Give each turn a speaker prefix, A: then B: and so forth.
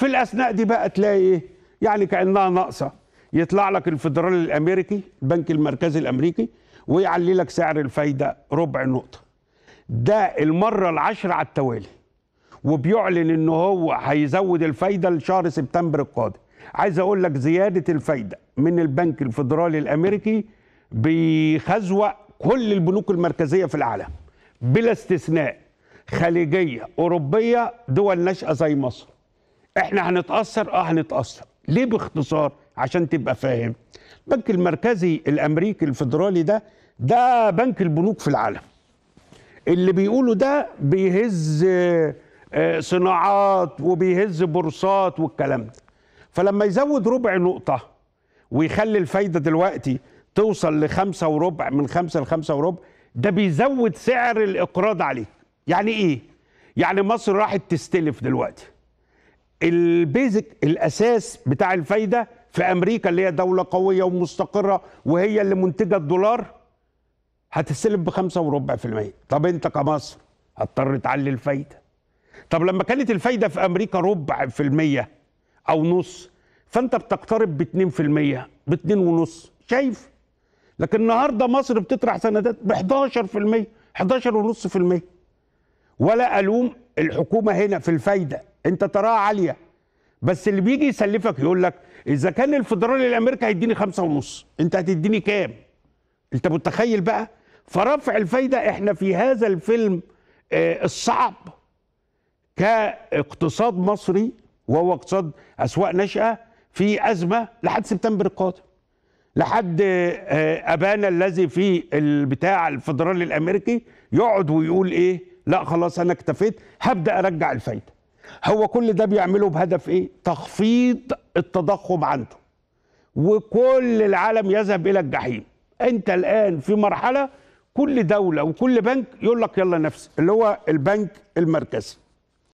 A: في الاثناء دي بقى تلاقي ايه يعني كانها ناقصه يطلع لك الفدرالي الامريكي البنك المركزي الامريكي ويعلي لك سعر الفايده ربع نقطه ده المره العاشره على التوالي وبيعلن ان هو هيزود الفايده لشهر سبتمبر القادم عايز اقول لك زياده الفايده من البنك الفدرالي الامريكي بيخزوق كل البنوك المركزيه في العالم بلا استثناء خليجيه اوروبيه دول ناشئه زي مصر احنا هنتاثر اه هنتاثر ليه باختصار عشان تبقى فاهم البنك المركزي الامريكي الفيدرالي ده ده بنك البنوك في العالم اللي بيقولوا ده بيهز آه، صناعات وبيهز بورصات والكلام ده فلما يزود ربع نقطة ويخلي الفايدة دلوقتي توصل لخمسة وربع من خمسة لخمسة وربع ده بيزود سعر الإقراض عليه يعني إيه؟ يعني مصر راحت تستلف دلوقتي البيزك الاساس بتاع الفايده في امريكا اللي هي دوله قويه ومستقره وهي اللي منتجه الدولار هتسلب بخمسة وربع في المية طب انت كمصر هتضطر تعلي الفايدة طب لما كانت الفايدة في امريكا ربع في المية او نص فانت بتقترب باتنين في المية باتنين ونص شايف لكن النهاردة مصر بتطرح سندات بحداشر في المية حداشر ونص في المية ولا ألوم الحكومة هنا في الفايدة انت تراها عاليه بس اللي بيجي يسلفك يقول لك اذا كان الفدرالي الامريكي هيديني خمسة ونص انت هتديني كام انت متخيل بقى فرفع الفايده احنا في هذا الفيلم آه، الصعب كاقتصاد مصري وهو اقتصاد اسواق ناشئه في ازمه لحد سبتمبر القادم لحد آه، آه، ابانا الذي في البتاع الفدرالي الامريكي يقعد ويقول ايه لا خلاص انا اكتفيت هبدا ارجع الفايده هو كل ده بيعمله بهدف ايه تخفيض التضخم عنده وكل العالم يذهب الى الجحيم انت الان في مرحله كل دوله وكل بنك يقول لك يلا نفس اللي هو البنك المركزي